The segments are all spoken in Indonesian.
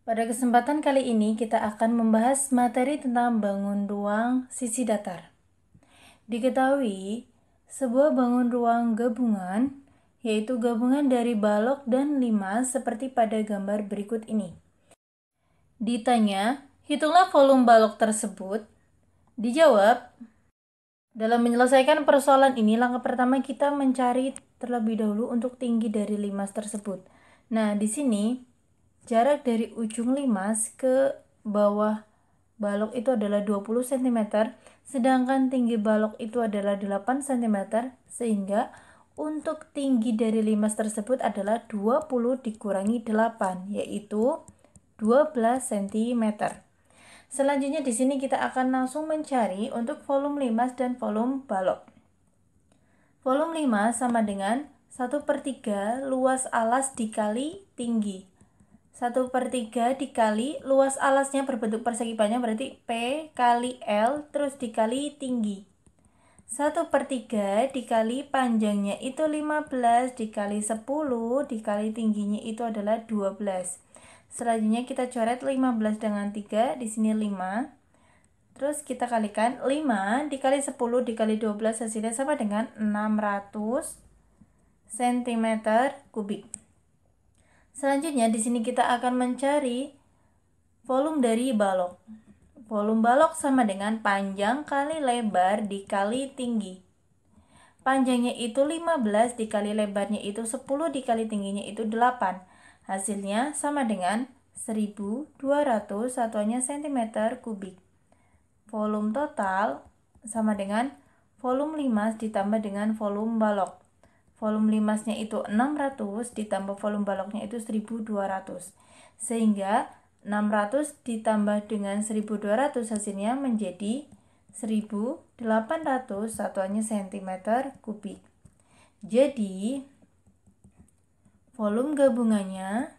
Pada kesempatan kali ini kita akan membahas materi tentang bangun ruang sisi datar. Diketahui, sebuah bangun ruang gabungan, yaitu gabungan dari balok dan lima seperti pada gambar berikut ini. Ditanya, hitunglah volume balok tersebut. Dijawab, dalam menyelesaikan persoalan ini, langkah pertama kita mencari terlebih dahulu untuk tinggi dari limas tersebut. Nah, di sini jarak dari ujung limas ke bawah balok itu adalah 20 cm, sedangkan tinggi balok itu adalah 8 cm, sehingga untuk tinggi dari limas tersebut adalah 20 dikurangi 8, yaitu 12 cm. Selanjutnya di sini kita akan langsung mencari untuk volume limas dan volume balok. Volume limas sama dengan 1 per 3 luas alas dikali tinggi 1 per 3 dikali luas alasnya berbentuk persegi panjang berarti P kali L terus dikali tinggi. 1 per 3 dikali panjangnya itu 15 dikali 10 dikali tingginya itu adalah 12. Selanjutnya kita coret 15 dengan 3, di sini 5. Terus kita kalikan 5 dikali 10 dikali 12 hasilnya sama dengan 600 cm kubik. Selanjutnya di sini kita akan mencari volume dari balok. Volume balok sama dengan panjang kali lebar dikali tinggi. Panjangnya itu 15 dikali lebarnya itu 10 dikali tingginya itu 8. Hasilnya sama dengan 1200 satuannya cm kubik. Volume total sama dengan volume 5 ditambah dengan volume balok volume limasnya itu 600 ditambah volume baloknya itu 1200 sehingga 600 ditambah dengan 1200 hasilnya menjadi 1800 satuannya cm kubik jadi volume gabungannya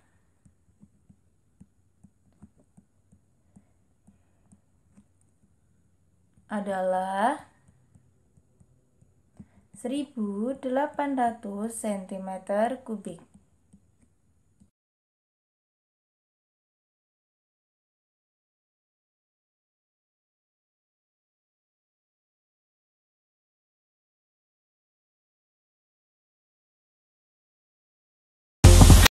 adalah 1800 cm kubik.